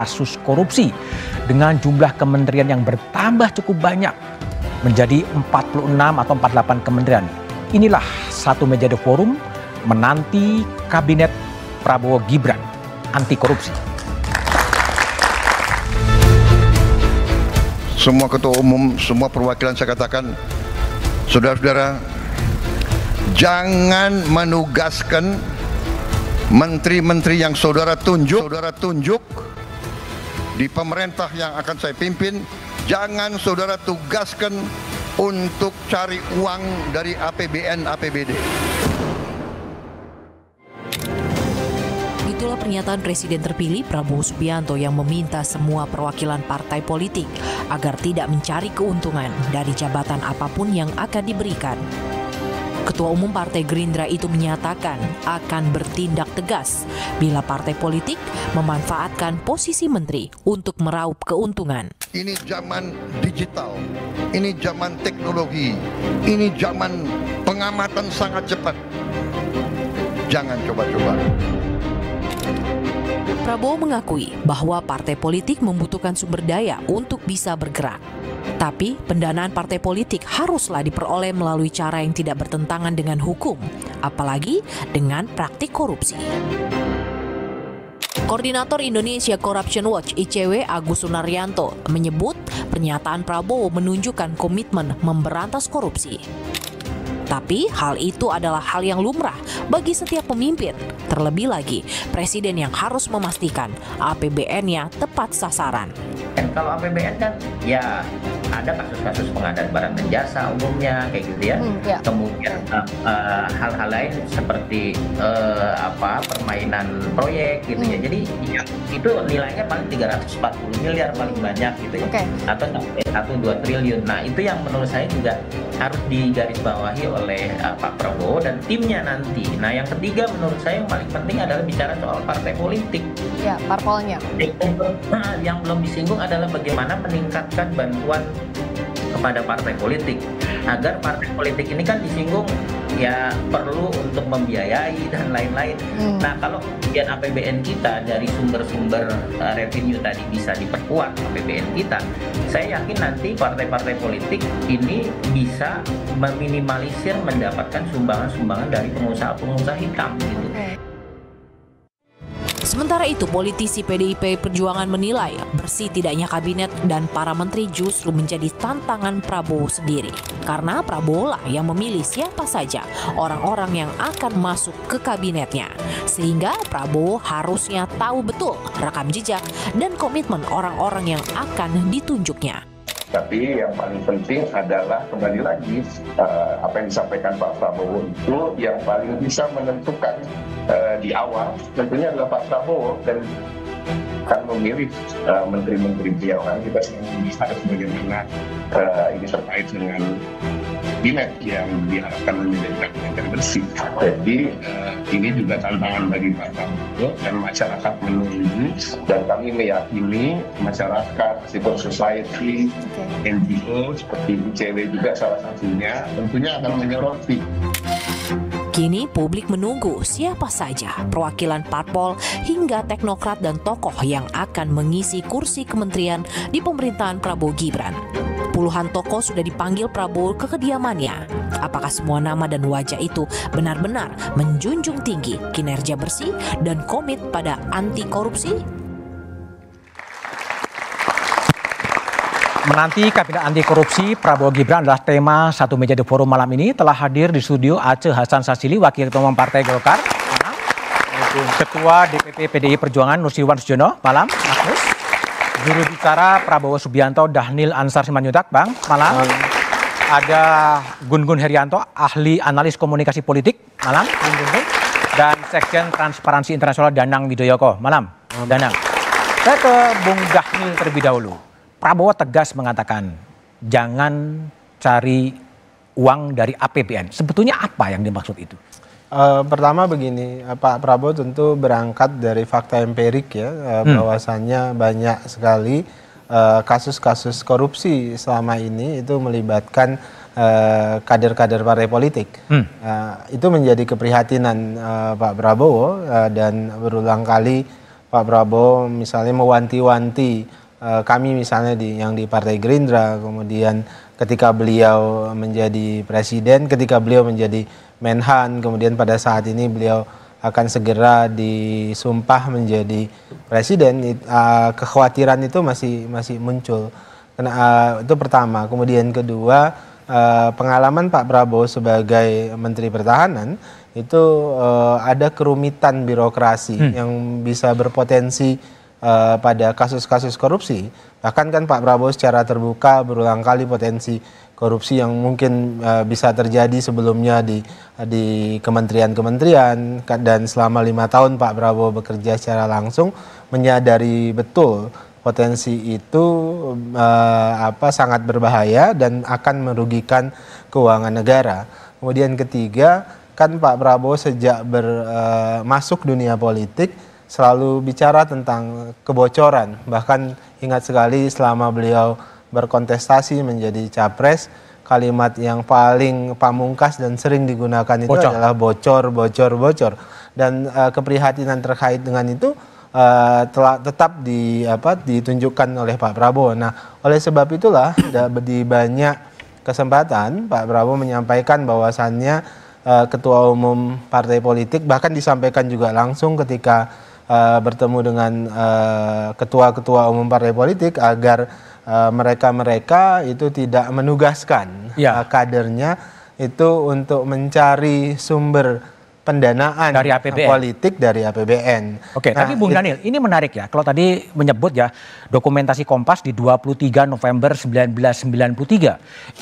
kasus korupsi dengan jumlah kementerian yang bertambah cukup banyak menjadi 46 atau 48 kementerian. Inilah satu meja de forum menanti kabinet Prabowo Gibran anti korupsi. Semua ketua umum, semua perwakilan saya katakan, saudara-saudara, jangan menugaskan menteri-menteri yang saudara tunjuk, saudara tunjuk di pemerintah yang akan saya pimpin, jangan saudara tugaskan untuk cari uang dari APBN APBD. Itulah pernyataan Presiden terpilih Prabowo Subianto yang meminta semua perwakilan partai politik agar tidak mencari keuntungan dari jabatan apapun yang akan diberikan. Ketua Umum Partai Gerindra itu menyatakan akan bertindak tegas bila partai politik memanfaatkan posisi menteri untuk meraup keuntungan. Ini zaman digital, ini zaman teknologi, ini zaman pengamatan sangat cepat. Jangan coba-coba. Prabowo mengakui bahwa partai politik membutuhkan sumber daya untuk bisa bergerak. Tapi pendanaan partai politik haruslah diperoleh melalui cara yang tidak bertentangan dengan hukum, apalagi dengan praktik korupsi. Koordinator Indonesia Corruption Watch ICW Agus Sunaryanto menyebut pernyataan Prabowo menunjukkan komitmen memberantas korupsi. Tapi hal itu adalah hal yang lumrah bagi setiap pemimpin. Terlebih lagi, presiden yang harus memastikan APBN-nya tepat sasaran. Dan kalau APBN kan ya ada kasus-kasus pengadaan barang dan jasa umumnya kayak gitu ya. Hmm, ya. Kemudian eh, eh, hal-hal uh, uh, lain seperti uh, apa permainan proyek gitu ya. hmm. ya. Jadi ya, itu nilainya paling 340 miliar paling hmm. banyak gitu ya. Okay. Atau sampai 1 2 triliun. Nah, itu yang menurut saya juga harus digarisbawahi oleh uh, Pak Prabowo dan timnya nanti. Nah, yang ketiga menurut saya yang paling penting adalah bicara soal partai politik. Ya, parpolnya. Eh, yang belum disinggung adalah bagaimana meningkatkan bantuan kepada partai politik agar partai politik ini kan disinggung ya perlu untuk membiayai dan lain-lain. Hmm. Nah, kalau kemudian APBN kita dari sumber-sumber eh, revenue tadi bisa diperkuat APBN kita, saya yakin nanti partai-partai politik ini bisa meminimalisir mendapatkan sumbangan-sumbangan dari pengusaha-pengusaha hitam gitu. Okay. Sementara itu, politisi PDIP Perjuangan menilai bersih tidaknya kabinet dan para menteri justru menjadi tantangan Prabowo sendiri. Karena Prabowo lah yang memilih siapa saja orang-orang yang akan masuk ke kabinetnya. Sehingga Prabowo harusnya tahu betul rekam jejak dan komitmen orang-orang yang akan ditunjuknya tapi yang paling penting adalah kembali lagi uh, apa yang disampaikan Pak Prabowo itu yang paling bisa menentukan uh, di awal tentunya adalah Pak Prabowo dan akan memilih eh, uh, menteri-menteri beliau kan kita harus bagaimana uh, ini terkait dengan minat yang diharapkan menjadi kabinet yang bersih. Jadi uh, ini juga tantangan bagi Pak Prabowo dan masyarakat menunggu dan kami meyakini masyarakat, civil society, NGO seperti ICW juga salah satunya tentunya akan menyoroti. Kini publik menunggu siapa saja perwakilan parpol hingga teknokrat dan tokoh yang akan mengisi kursi kementerian di pemerintahan Prabowo Gibran. Puluhan tokoh sudah dipanggil Prabowo ke kediamannya. Apakah semua nama dan wajah itu benar-benar menjunjung tinggi kinerja bersih dan komit pada anti korupsi? Menanti Kabinet Anti Korupsi Prabowo Gibran adalah tema satu meja di forum malam ini telah hadir di studio Aceh Hasan Sasili Wakil Ketua Umum Partai Golkar. Ketua DPP PDI Perjuangan Nusirwan Sujono, malam Magnus. Juru bicara Prabowo Subianto Dahnil Ansar Simanjuntak, Bang, malam. malam. Ada Gun Gun Herianto, ahli analis komunikasi politik, malam. Gun Gun Gun. Dan Sekjen Transparansi Internasional Danang Widoyoko, malam. malam. Danang. Saya ke Bung Dahnil terlebih dahulu. Prabowo tegas mengatakan jangan cari uang dari APBN. Sebetulnya apa yang dimaksud itu? Uh, pertama begini, eh, Pak Prabowo tentu berangkat dari fakta empirik ya, eh, hmm. bahwasannya banyak sekali kasus-kasus uh, korupsi selama ini itu melibatkan kader-kader partai politik. Hmm. Itu menjadi keprihatinan Pak Prabowo dan berulang kali Pak Prabowo misalnya mewanti-wanti Eh, kami misalnya di yang di Partai Gerindra, kemudian ketika beliau menjadi presiden, ketika beliau menjadi Menhan, kemudian pada saat ini beliau akan segera disumpah menjadi presiden, uh, kekhawatiran itu masih masih muncul. Karena uh, eh, itu pertama, kemudian kedua uh, pengalaman Pak Prabowo sebagai Menteri Pertahanan itu uh, ada kerumitan birokrasi hmm. yang bisa berpotensi uh, pada kasus-kasus korupsi. Bahkan kan Pak Prabowo secara terbuka berulang kali potensi korupsi yang mungkin uh, bisa terjadi sebelumnya di di kementerian-kementerian dan selama lima tahun Pak Prabowo bekerja secara langsung menyadari betul potensi itu uh, apa sangat berbahaya dan akan merugikan keuangan negara. Kemudian ketiga kan Pak Prabowo sejak bermasuk uh, dunia politik selalu bicara tentang kebocoran. Bahkan ingat sekali selama beliau berkontestasi menjadi capres, kalimat yang paling pamungkas dan sering digunakan itu bocor. adalah bocor, bocor, bocor. Dan uh, keprihatinan terkait dengan itu uh, telah tetap di apa ditunjukkan oleh Pak Prabowo. Nah, oleh sebab itulah di banyak kesempatan Pak Prabowo menyampaikan bahwasannya eh, ketua umum partai politik bahkan disampaikan juga langsung ketika uh, bertemu dengan eh, ketua-ketua umum partai politik agar eh, mereka-mereka uh, itu tidak menugaskan ya. uh, kadernya itu untuk mencari sumber pendanaan dari APBN. politik dari APBN. Oke, nah, tapi Bung Daniel, ini menarik ya. Kalau tadi menyebut ya dokumentasi Kompas di 23 November 1993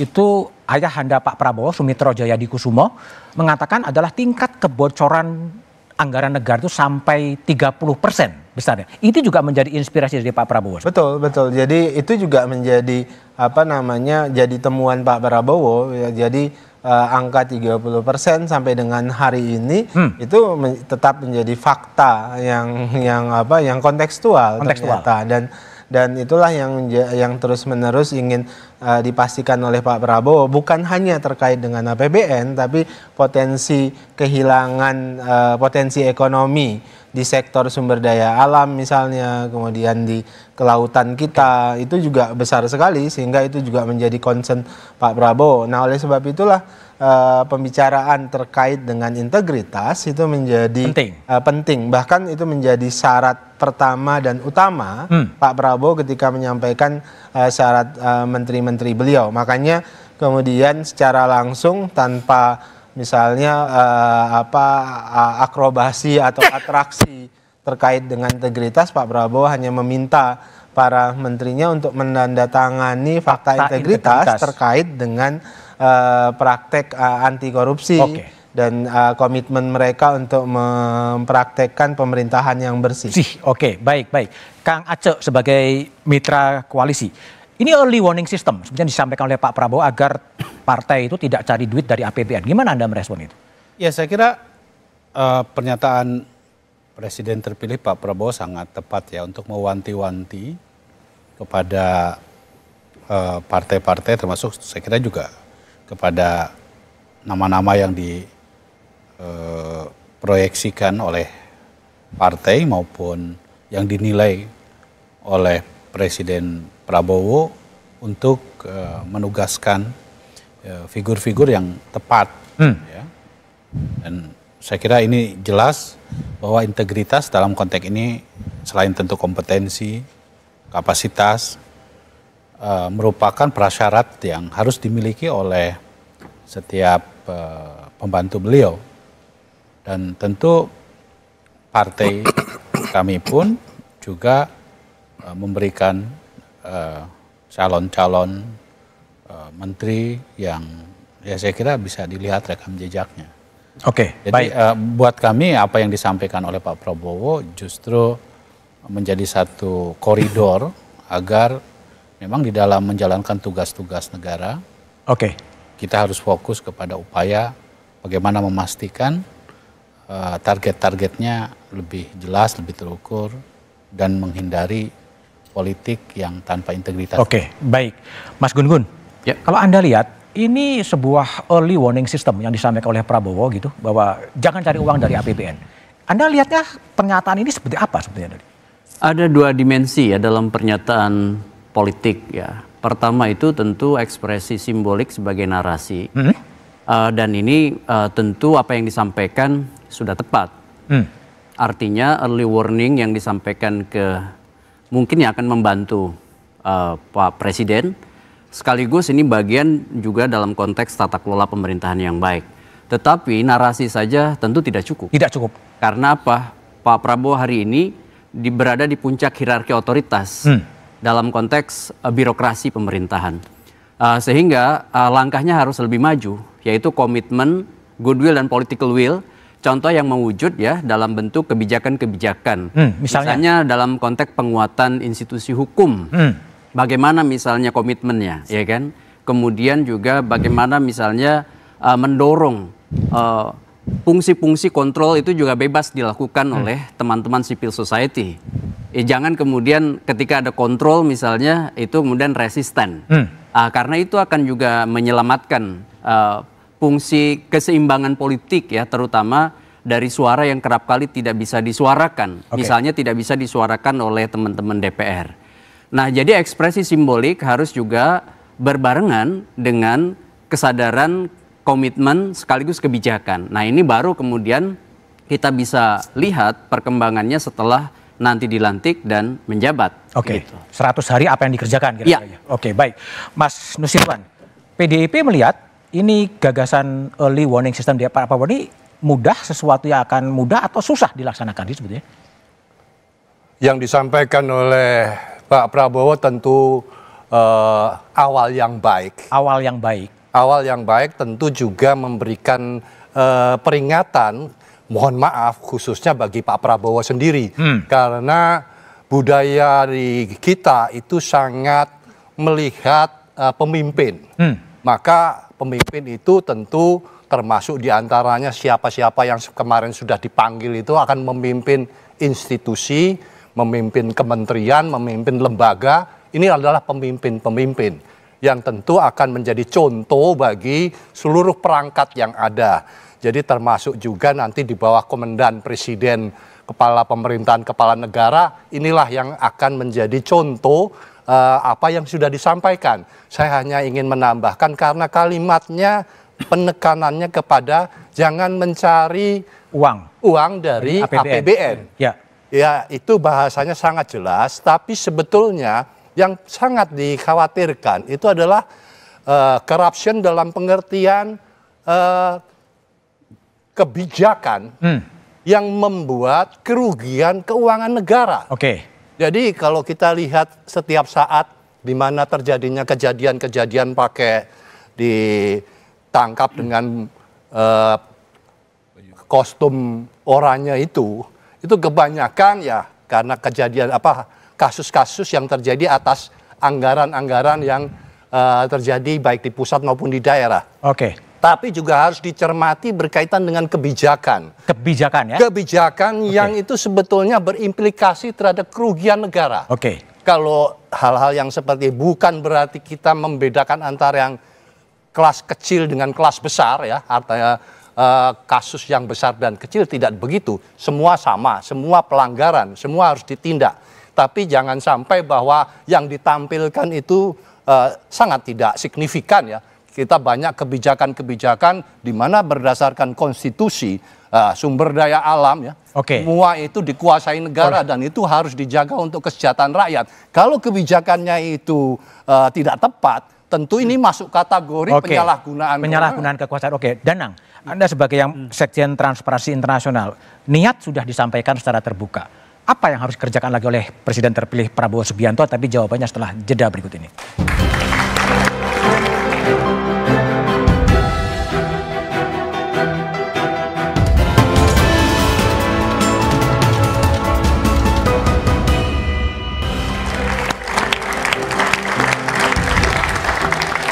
itu ayah Anda Pak Prabowo Sumitro Jayadi Kusumo mengatakan adalah tingkat kebocoran anggaran negara itu sampai 30 persen besarnya. Itu juga menjadi inspirasi dari Pak Prabowo. Betul, betul. Jadi itu juga menjadi apa namanya jadi temuan Pak Prabowo. Ya, jadi uh, angka 30 persen sampai dengan hari ini hmm. itu men tetap menjadi fakta yang yang apa yang kontekstual, kontekstual. ternyata dan dan itulah yang yang terus menerus ingin uh, dipastikan oleh Pak Prabowo bukan hanya terkait dengan APBN tapi potensi kehilangan uh, potensi ekonomi di sektor sumber daya alam misalnya, kemudian di kelautan kita itu juga besar sekali sehingga itu juga menjadi concern Pak Prabowo. Nah, oleh sebab itulah uh, pembicaraan terkait dengan integritas itu menjadi penting. Uh, penting. Bahkan itu menjadi syarat pertama dan utama hmm. Pak Prabowo ketika menyampaikan uh, syarat menteri-menteri uh, menteri -menteri beliau. Makanya kemudian secara langsung tanpa misalnya uh, apa uh, akrobasi atau atraksi terkait dengan integritas Pak Prabowo hanya meminta para menterinya untuk menandatangani fakta, fakta integritas, integritas terkait dengan uh, praktek uh, anti korupsi. Okay dan uh, komitmen mereka untuk mempraktekkan pemerintahan yang bersih. Oke, okay, baik, baik. Kang Aceh sebagai mitra koalisi, ini early warning system, sebenarnya disampaikan oleh Pak Prabowo agar partai itu tidak cari duit dari APBN. Gimana Anda merespon itu? Ya saya kira uh, pernyataan Presiden terpilih Pak Prabowo sangat tepat ya untuk mewanti-wanti kepada eh, partai-partai uh, termasuk saya kira juga kepada nama-nama yang diproyeksikan eh, uh, oleh partai maupun yang dinilai oleh Presiden Prabowo untuk uh, menugaskan eh, figur-figur uh, yang tepat. Hmm. Ya. Dan saya kira ini jelas bahwa integritas dalam konteks ini selain tentu kompetensi, kapasitas, uh, merupakan prasyarat yang harus dimiliki oleh setiap uh, pembantu beliau. Dan tentu partai kami pun juga memberikan Eh, calon-calon uh, menteri yang ya saya kira bisa dilihat rekam jejaknya. Oke. Okay, Jadi baik. Uh, buat kami apa yang disampaikan oleh Pak Prabowo justru menjadi satu koridor agar memang di dalam menjalankan tugas-tugas negara. Oke. Okay. Kita harus fokus kepada upaya bagaimana memastikan uh, target-targetnya lebih jelas, lebih terukur dan menghindari politik yang tanpa integritas. Oke, baik. Mas Gun Gun, ya. kalau Anda lihat ini sebuah early warning system yang disampaikan oleh Prabowo gitu bahwa jangan cari uang dari APBN. Anda lihatnya pernyataan ini seperti apa sebenarnya? Ada dua dimensi ya dalam pernyataan politik ya. Pertama itu tentu ekspresi simbolik sebagai narasi. -hmm. uh, dan ini uh, tentu apa yang disampaikan sudah tepat. Hmm. Artinya early warning yang disampaikan ke mungkin yang akan membantu uh, Pak Presiden. Sekaligus ini bagian juga dalam konteks tata kelola pemerintahan yang baik. Tetapi narasi saja tentu tidak cukup. Tidak cukup. Karena apa? Pak Prabowo hari ini di, berada di puncak hierarki otoritas hmm. dalam konteks uh, birokrasi pemerintahan. Uh, sehingga uh, langkahnya harus lebih maju, yaitu komitmen, goodwill dan political will contoh yang mewujud ya dalam bentuk kebijakan-kebijakan. Hmm, misalnya? misalnya dalam konteks penguatan institusi hukum. Hmm. Bagaimana misalnya komitmennya, ya kan? Kemudian juga bagaimana misalnya uh, mendorong uh, fungsi-fungsi kontrol itu juga bebas dilakukan hmm. oleh teman-teman civil society. Eh, jangan kemudian ketika ada kontrol misalnya itu kemudian resisten. Hmm. Uh, karena itu akan juga menyelamatkan uh, fungsi keseimbangan politik ya terutama dari suara yang kerap kali tidak bisa disuarakan. Okay. Misalnya tidak bisa disuarakan oleh teman-teman DPR. Nah, jadi ekspresi simbolik harus juga berbarengan dengan kesadaran komitmen sekaligus kebijakan. Nah, ini baru kemudian kita bisa lihat perkembangannya setelah nanti dilantik dan menjabat. Oke. Okay. Gitu. 100 hari apa yang dikerjakan iya. kira Ya. Oke, okay, baik. Mas Nusirwan, PDIP melihat ini gagasan early warning system dia Pak ini mudah sesuatu yang akan mudah atau susah dilaksanakan sih sebetulnya? Yang disampaikan oleh Pak Prabowo tentu uh, awal yang baik. Awal yang baik. Awal yang baik tentu juga memberikan uh, peringatan, mohon maaf khususnya bagi Pak Prabowo sendiri, hmm. karena budaya di kita itu sangat melihat uh, pemimpin. Hmm. Maka pemimpin itu tentu termasuk diantaranya siapa-siapa yang kemarin sudah dipanggil itu akan memimpin institusi, memimpin kementerian, memimpin lembaga. Ini adalah pemimpin-pemimpin yang tentu akan menjadi contoh bagi seluruh perangkat yang ada. Jadi termasuk juga nanti di bawah komandan presiden, kepala pemerintahan, kepala negara, inilah yang akan menjadi contoh uh, apa yang sudah disampaikan. Saya hanya ingin menambahkan karena kalimatnya penekanannya kepada jangan mencari uang uang dari APBN. APBN. Ya. Ya, itu bahasanya sangat jelas, tapi sebetulnya yang sangat dikhawatirkan itu adalah uh, corruption dalam pengertian uh, kebijakan hmm. yang membuat kerugian keuangan negara. Oke. Okay. Jadi kalau kita lihat setiap saat di mana terjadinya kejadian-kejadian pakai ditangkap dengan uh, kostum orangnya itu, itu kebanyakan ya karena kejadian apa kasus-kasus yang terjadi atas anggaran-anggaran yang uh, terjadi baik di pusat maupun di daerah. Oke. Okay tapi juga harus dicermati berkaitan dengan kebijakan. Kebijakan ya? Kebijakan okay. yang itu sebetulnya berimplikasi terhadap kerugian negara. Oke. Okay. Kalau hal-hal yang seperti bukan berarti kita membedakan antara yang kelas kecil dengan kelas besar ya, artinya uh, kasus yang besar dan kecil tidak begitu. Semua sama, semua pelanggaran, semua harus ditindak. Tapi jangan sampai bahwa yang ditampilkan itu uh, sangat tidak signifikan ya kita banyak kebijakan-kebijakan di mana berdasarkan konstitusi uh, sumber daya alam ya. Okay. Semua itu dikuasai negara Alright. dan itu harus dijaga untuk kesejahteraan rakyat. Kalau kebijakannya itu uh, tidak tepat, tentu ini hmm. masuk kategori okay. penyalahgunaan penyalahgunaan kekuasaan. Oke, okay. Danang, hmm. Anda sebagai yang hmm. Sekjen Transparansi Internasional, niat sudah disampaikan secara terbuka. Apa yang harus dikerjakan lagi oleh Presiden terpilih Prabowo Subianto? Tapi jawabannya setelah jeda berikut ini.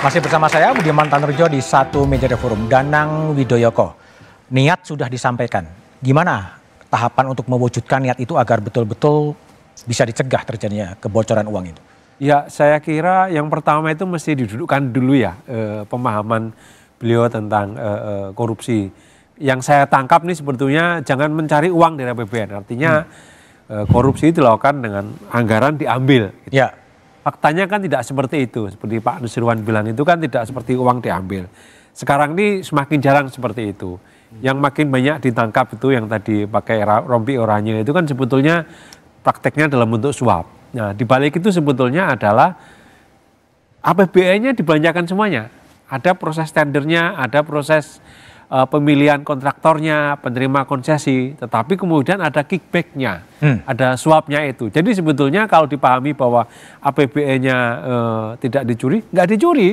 Masih bersama saya Budiman Tanerjo di satu media forum Danang Widoyoko. Niat sudah disampaikan. Gimana tahapan untuk mewujudkan niat itu agar betul-betul bisa dicegah terjadinya kebocoran uang itu? Ya, saya kira yang pertama itu mesti didudukkan dulu ya e, pemahaman beliau tentang e, korupsi. Yang saya tangkap nih sebetulnya jangan mencari uang dari APBN. Artinya hmm. e, korupsi dilakukan dengan anggaran diambil. Gitu. Ya faktanya kan tidak seperti itu. Seperti Pak Nusirwan bilang itu kan tidak seperti uang diambil. Sekarang ini semakin jarang seperti itu. Yang makin banyak ditangkap itu yang tadi pakai rompi oranye itu kan sebetulnya prakteknya dalam bentuk suap. Nah, dibalik itu sebetulnya adalah APBN-nya dibelanjakan semuanya. Ada proses tendernya, ada proses Eh, pemilihan kontraktornya, penerima konsesi, tetapi kemudian ada kickbacknya, hmm. ada suapnya itu. Jadi sebetulnya kalau dipahami bahwa APBN-nya e, eh, tidak dicuri, nggak dicuri.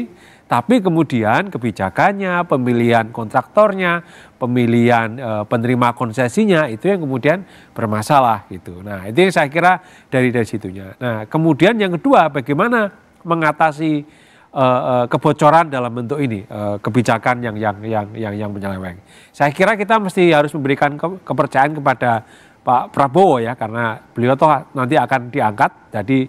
Tapi kemudian kebijakannya, pemilihan kontraktornya, pemilihan e, penerima konsesinya itu yang kemudian bermasalah gitu. Nah itu yang saya kira dari dari situnya. Nah kemudian yang kedua bagaimana mengatasi uh, kebocoran dalam bentuk ini uh, kebijakan yang yang yang yang yang menyeleweng. Saya kira kita mesti harus memberikan ke, kepercayaan kepada Pak Prabowo ya karena beliau toh nanti akan diangkat jadi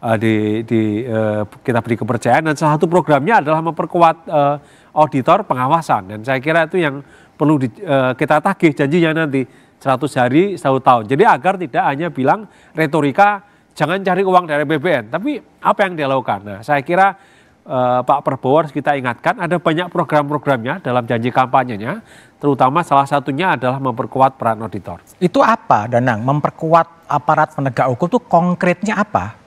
uh, di, di uh, kita beri kepercayaan dan salah satu programnya adalah memperkuat uh, auditor pengawasan dan saya kira itu yang perlu di, uh, kita tagih janjinya nanti 100 hari satu tahun. Jadi agar tidak hanya bilang retorika jangan cari uang dari BBN tapi apa yang dia lakukan. Nah, saya kira eh, Pak Prabowo harus kita ingatkan ada banyak program-programnya dalam janji kampanyenya, terutama salah satunya adalah memperkuat peran auditor. Itu apa, Danang? Memperkuat aparat penegak hukum itu konkretnya apa?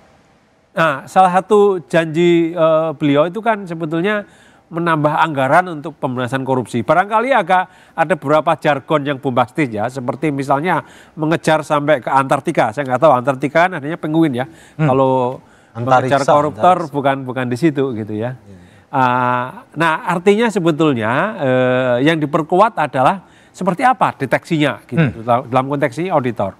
Nah, salah satu janji eh, beliau itu kan sebetulnya menambah anggaran untuk pemberantasan korupsi. Barangkali agak ada beberapa jargon yang bombastis ya, seperti misalnya mengejar sampai ke Antartika. Saya nggak tahu Antartika kan adanya penguin ya. Hmm. Kalau Antariksa, mengejar koruptor antariksa. bukan bukan di situ gitu ya. ya. Uh, nah artinya sebetulnya uh, yang diperkuat adalah seperti apa deteksinya gitu hmm. dalam konteks ini auditor.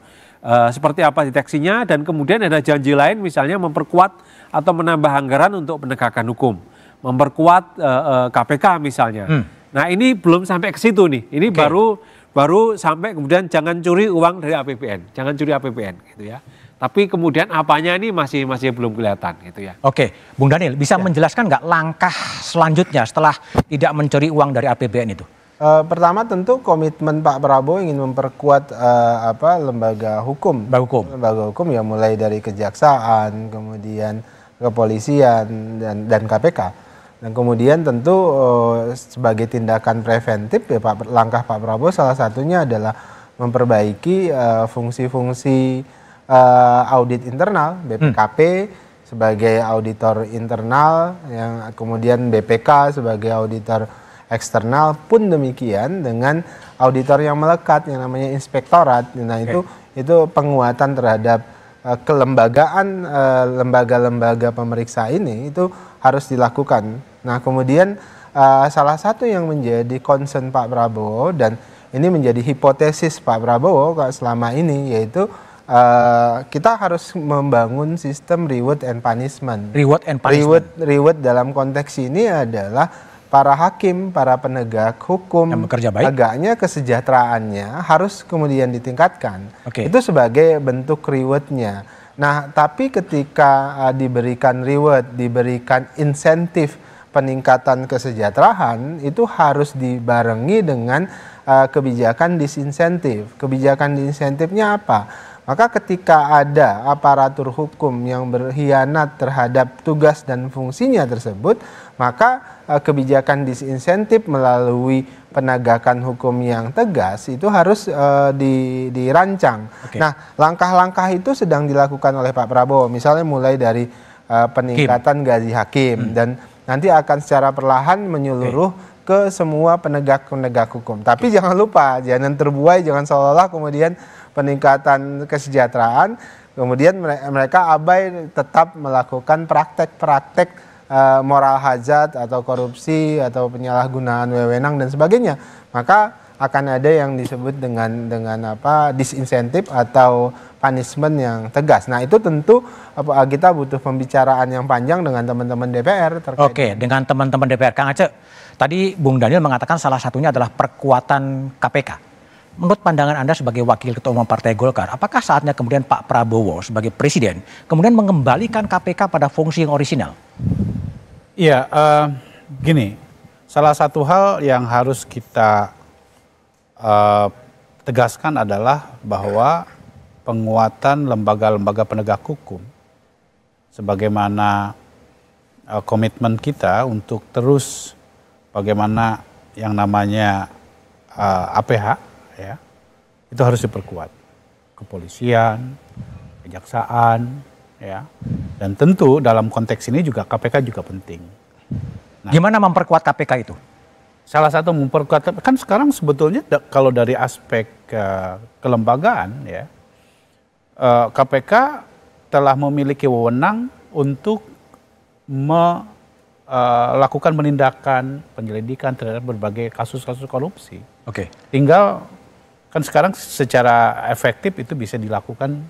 Uh, seperti apa deteksinya dan kemudian ada janji lain misalnya memperkuat atau menambah anggaran untuk penegakan hukum, memperkuat uh, eh, uh, KPK misalnya. Hmm. Nah ini belum sampai ke situ nih, ini okay. baru baru sampai kemudian jangan curi uang dari APBN, jangan curi APBN gitu ya. Tapi kemudian apanya ini masih masih belum kelihatan gitu ya. Oke, Bung Daniel bisa ya. menjelaskan nggak langkah selanjutnya setelah tidak mencuri uang dari APBN itu? Uh, pertama tentu komitmen Pak Prabowo ingin memperkuat uh, apa lembaga hukum. Lembaga hukum. Lembaga hukum ya mulai dari kejaksaan, kemudian kepolisian dan dan KPK. Dan kemudian tentu uh, sebagai tindakan preventif ya Pak langkah Pak Prabowo salah satunya adalah memperbaiki fungsi-fungsi uh, fungsi -fungsi uh, audit internal BPKP hmm. sebagai auditor internal yang kemudian BPK sebagai auditor eksternal pun demikian dengan auditor yang melekat yang namanya inspektorat nah okay. itu itu penguatan terhadap uh, kelembagaan lembaga eh, lembaga-lembaga pemeriksa ini itu harus dilakukan nah kemudian uh, salah satu yang menjadi concern Pak Prabowo dan ini menjadi hipotesis Pak Prabowo selama ini yaitu uh, kita harus membangun sistem reward and punishment. Reward and punishment. Reward, reward dalam konteks ini adalah para hakim, para penegak hukum yang bekerja baik, agaknya kesejahteraannya harus kemudian ditingkatkan. Okay. Itu sebagai bentuk rewardnya. Nah, tapi ketika uh, diberikan reward, diberikan insentif peningkatan kesejahteraan itu harus dibarengi dengan uh, kebijakan disinsentif. Kebijakan disinsentifnya apa? Maka ketika ada aparatur hukum yang berkhianat terhadap tugas dan fungsinya tersebut, maka eh, kebijakan disinsentif melalui penegakan hukum yang tegas itu harus uh, di, dirancang. Okay. Nah, langkah-langkah itu sedang dilakukan oleh Pak Prabowo. Misalnya mulai dari uh, peningkatan Kim. gaji hakim hmm. dan nanti akan secara perlahan menyeluruh okay ke semua penegak-penegak hukum. Tapi okay. jangan lupa, jangan terbuai, jangan seolah-olah kemudian peningkatan kesejahteraan, kemudian mereka abai tetap melakukan praktek-praktek eh, moral hajat atau korupsi atau penyalahgunaan wewenang dan sebagainya. Maka akan ada yang disebut dengan dengan apa disinsentif atau punishment yang tegas. Nah itu tentu apa, kita butuh pembicaraan yang panjang dengan teman-teman DPR terkait. Oke, dengan teman-teman DPR, Kang Aceh. Tadi Bung Daniel mengatakan salah satunya adalah perkuatan KPK. Menurut pandangan Anda sebagai wakil ketua umum Partai Golkar, apakah saatnya kemudian Pak Prabowo sebagai presiden kemudian mengembalikan KPK pada fungsi yang orisinal? Iya, uh, gini, salah satu hal yang harus kita uh, tegaskan adalah bahwa penguatan lembaga-lembaga penegak hukum, sebagaimana uh, komitmen kita untuk terus bagaimana yang namanya uh, APH ya itu harus diperkuat kepolisian kejaksaan ya dan tentu dalam konteks ini juga KPK juga penting nah, gimana memperkuat KPK itu salah satu memperkuat kan sekarang sebetulnya kalau dari aspek uh, kelembagaan ya uh, eh, KPK telah memiliki wewenang untuk melakukan eh, uh, penindakan penyelidikan terhadap berbagai kasus-kasus korupsi. Oke. Okay. Tinggal kan sekarang secara efektif itu bisa dilakukan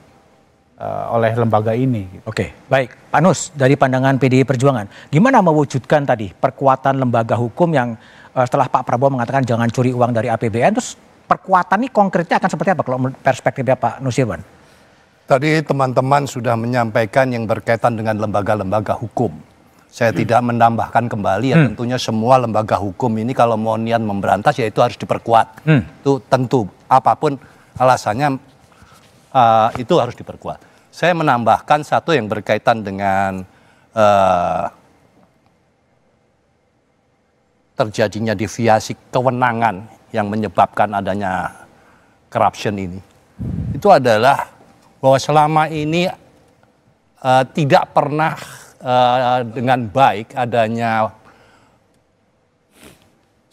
uh, oleh lembaga ini. Gitu. Oke, baik. Pak Panus, dari pandangan PDI Perjuangan, gimana mewujudkan tadi perkuatan lembaga hukum yang uh, setelah Pak Prabowo mengatakan jangan curi uang dari APBN, terus perkuatan ini konkretnya akan seperti apa kalau perspektifnya Pak Nusirwan? Tadi teman-teman sudah menyampaikan yang berkaitan dengan lembaga-lembaga hukum. Saya hmm. tidak menambahkan kembali ya hmm. tentunya semua lembaga hukum ini kalau mau niat memberantas ya itu harus diperkuat. Hmm. Itu tentu apapun alasannya uh, itu harus diperkuat. Saya menambahkan satu yang berkaitan dengan uh, terjadinya deviasi kewenangan yang menyebabkan adanya corruption ini. Itu adalah bahwa selama ini uh, tidak pernah uh, dengan baik adanya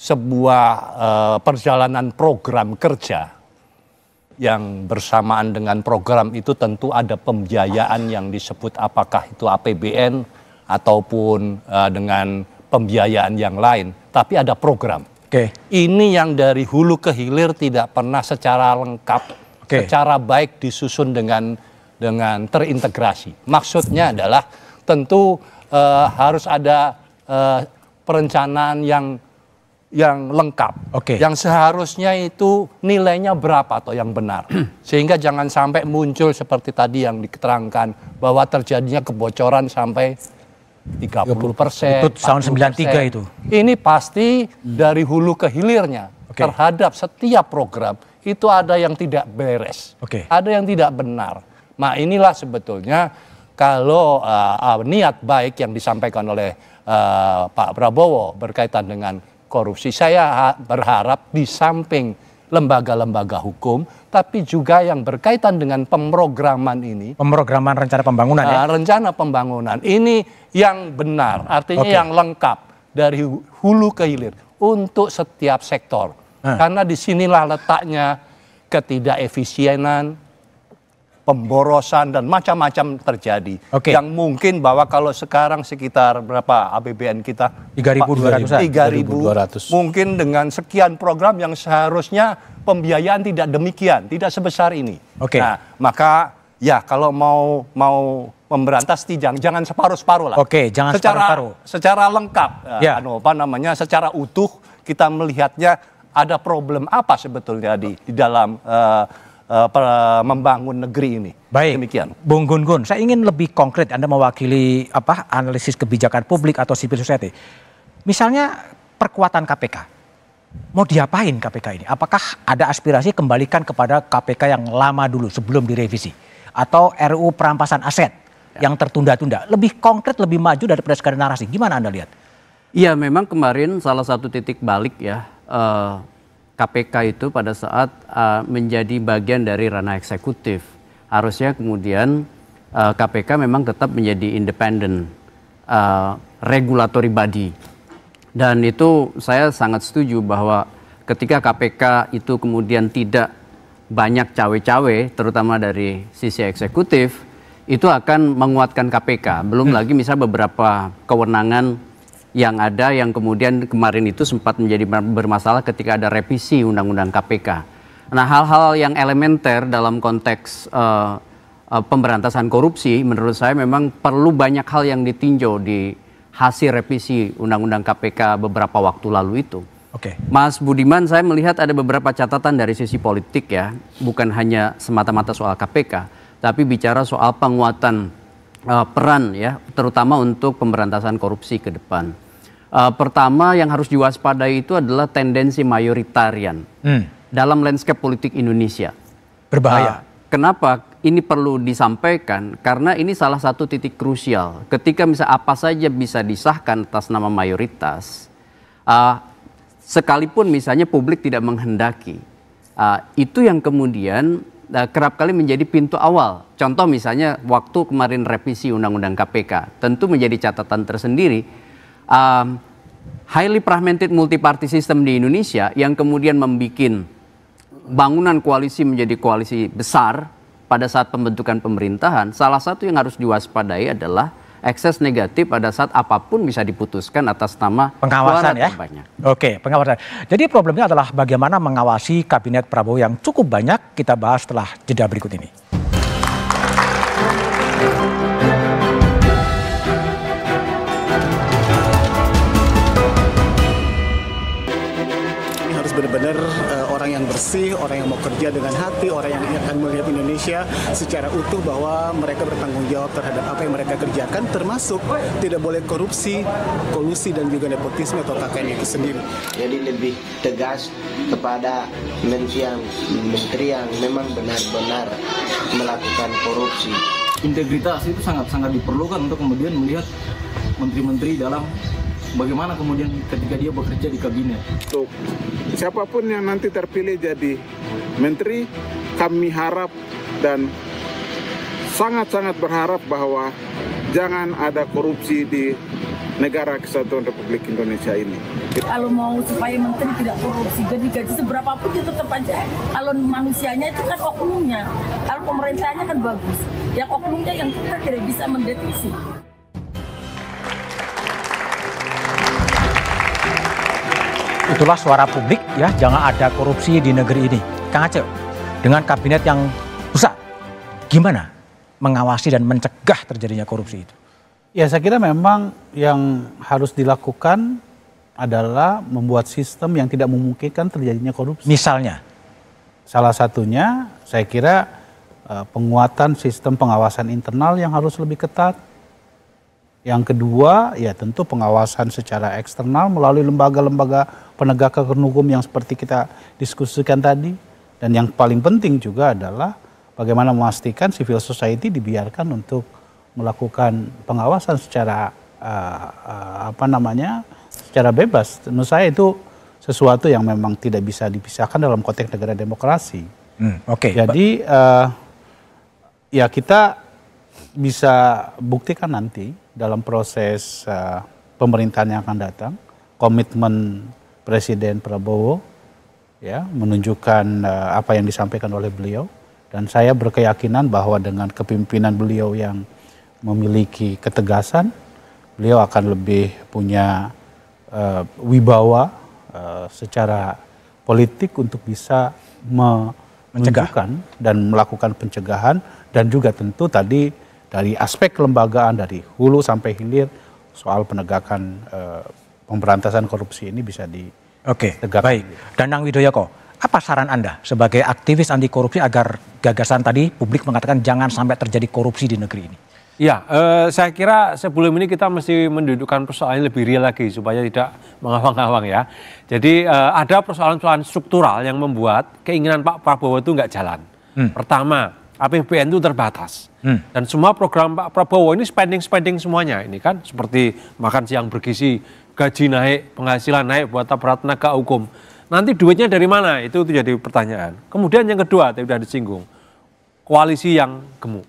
sebuah uh, perjalanan program kerja yang bersamaan dengan program itu tentu ada pembiayaan yang disebut apakah itu APBN ataupun uh, dengan pembiayaan yang lain, tapi ada program. Okay. Ini yang dari hulu ke hilir tidak pernah secara lengkap, okay. secara baik disusun dengan dengan terintegrasi. Maksudnya adalah tentu uh, harus ada uh, perencanaan yang yang lengkap, okay. yang seharusnya itu nilainya berapa atau yang benar, hmm. sehingga jangan sampai muncul seperti tadi yang diketerangkan bahwa terjadinya kebocoran sampai 30 persen. Itu tahun 93 itu. Ini pasti hmm. dari hulu ke hilirnya okay. terhadap setiap program itu ada yang tidak beres, okay. ada yang tidak benar. Nah inilah sebetulnya kalau uh, uh, niat baik yang disampaikan oleh uh, Pak Prabowo berkaitan dengan korupsi. Saya berharap di samping lembaga-lembaga hukum, tapi juga yang berkaitan dengan pemrograman ini. Pemrograman rencana pembangunan ya? Ah, rencana pembangunan. Ini yang benar, artinya okay. yang lengkap dari hulu ke hilir untuk setiap sektor. Hmm. Karena disinilah letaknya ketidakefisienan, pemborosan dan macam-macam terjadi. Oke. Yang mungkin bahwa kalau sekarang sekitar berapa APBN kita 3.200 3.200 mungkin dengan sekian program yang seharusnya pembiayaan tidak demikian, tidak sebesar ini. Oke. Nah, maka ya kalau mau mau memberantas tijang jangan separuh-separuh lah. Oke, jangan separuh-separuh. Secara lengkap, eh, ya. anu, apa namanya, secara utuh kita melihatnya ada problem apa sebetulnya di di dalam uh, uh, membangun negeri ini. Baik. Demikian. Bung Gun Gun, saya ingin lebih konkret Anda mewakili apa analisis kebijakan publik atau civil society. Misalnya perkuatan KPK. Mau diapain KPK ini? Apakah ada aspirasi kembalikan kepada KPK yang lama dulu sebelum direvisi atau RU perampasan aset ya. yang tertunda-tunda? Lebih konkret, lebih maju daripada sekadar narasi. Gimana Anda lihat? Iya, memang kemarin salah satu titik balik ya uh, KPK itu pada saat uh, menjadi bagian dari ranah eksekutif. Harusnya kemudian uh, eh, KPK memang tetap menjadi independen, uh, regulatory body. Dan itu saya sangat setuju bahwa ketika KPK itu kemudian tidak banyak cawe-cawe, terutama dari sisi eksekutif, itu akan menguatkan KPK. Belum hmm. lagi misalnya beberapa kewenangan yang ada yang kemudian kemarin itu sempat menjadi bermasalah ketika ada revisi undang-undang KPK. Nah, hal-hal yang elementer dalam konteks uh, uh, pemberantasan korupsi menurut saya memang perlu banyak hal yang ditinjau di hasil revisi undang-undang KPK beberapa waktu lalu itu. Oke. Okay. Mas Budiman, saya melihat ada beberapa catatan dari sisi politik ya, bukan hanya semata-mata soal KPK, tapi bicara soal penguatan uh, peran ya, terutama untuk pemberantasan korupsi ke depan. Uh, pertama yang harus diwaspadai itu adalah tendensi mayoritarian hmm. dalam landscape politik Indonesia. Berbahaya. Uh, kenapa ini perlu disampaikan? Karena ini salah satu titik krusial. Ketika bisa apa saja bisa disahkan atas nama mayoritas, uh, sekalipun misalnya publik tidak menghendaki, uh, itu yang kemudian uh, kerap kali menjadi pintu awal. Contoh misalnya waktu kemarin revisi Undang-Undang KPK, tentu menjadi catatan tersendiri um, highly fragmented multi-party system di Indonesia yang kemudian membuat bangunan koalisi menjadi koalisi besar pada saat pembentukan pemerintahan, salah satu yang harus diwaspadai adalah ekses negatif pada saat apapun bisa diputuskan atas nama pengawasan ya. Banyak. Oke, pengawasan. Jadi problemnya adalah bagaimana mengawasi kabinet Prabowo yang cukup banyak kita bahas setelah jeda berikut ini. harus benar-benar uh, orang yang bersih, orang yang mau kerja dengan hati, orang yang akan melihat Indonesia secara utuh bahwa mereka bertanggung jawab terhadap apa yang mereka kerjakan, termasuk tidak boleh korupsi, kolusi dan juga nepotisme atau kakaknya itu sendiri. Jadi lebih tegas kepada menteri yang, menteri yang memang benar-benar melakukan korupsi. Integritas itu sangat-sangat diperlukan untuk kemudian melihat menteri-menteri dalam bagaimana kemudian ketika dia bekerja di kabinet? Tuh, siapapun yang nanti terpilih jadi menteri, kami harap dan sangat-sangat berharap bahwa jangan ada korupsi di negara kesatuan Republik Indonesia ini. Kalau mau supaya menteri tidak korupsi, jadi gaji seberapa pun itu tetap aja. Kalau manusianya itu kan oknumnya, kalau pemerintahnya kan bagus. Yang oknumnya yang kita tidak bisa mendeteksi. Itulah suara publik ya, jangan ada korupsi di negeri ini. Kang Aceh, dengan kabinet yang rusak, gimana mengawasi dan mencegah terjadinya korupsi itu? Ya saya kira memang yang harus dilakukan adalah membuat sistem yang tidak memungkinkan terjadinya korupsi. Misalnya? Salah satunya saya kira eh, penguatan sistem pengawasan internal yang harus lebih ketat yang kedua, ya tentu pengawasan secara eksternal melalui lembaga-lembaga penegakan hukum yang seperti kita diskusikan tadi. Dan yang paling penting juga adalah bagaimana memastikan civil society dibiarkan untuk melakukan pengawasan secara uh, uh, apa namanya secara bebas. Menurut saya itu sesuatu yang memang tidak bisa dipisahkan dalam konteks negara demokrasi. Hmm, Oke. Okay. Jadi uh, ya kita bisa buktikan nanti dalam proses uh, pemerintahan yang akan datang, komitmen Presiden Prabowo ya menunjukkan uh, apa yang disampaikan oleh beliau dan saya berkeyakinan bahwa dengan kepimpinan beliau yang memiliki ketegasan, beliau akan lebih punya uh, wibawa uh, secara politik untuk bisa me- Mencegah. dan melakukan pencegahan dan juga tentu tadi dari aspek kelembagaan dari hulu sampai hilir soal penegakan eh, pemberantasan korupsi ini bisa di Oke, okay, baik. Danang Widoyoko, apa saran Anda sebagai aktivis anti korupsi agar gagasan tadi publik mengatakan jangan sampai terjadi korupsi di negeri ini? Ya, eh, saya kira sebelum ini kita mesti mendudukkan persoalan lebih real lagi supaya tidak mengawang-awang ya. Jadi eh, ada persoalan-persoalan struktural yang membuat keinginan Pak Prabowo itu nggak jalan. Hmm. Pertama, APBN itu terbatas. Hmm. Dan semua program Pak Prabowo ini spending-spending semuanya. Ini kan seperti makan siang bergizi, gaji naik, penghasilan naik buat aparat tenaga hukum. Nanti duitnya dari mana? Itu, itu jadi pertanyaan. Kemudian yang kedua, tadi sudah disinggung, koalisi yang gemuk.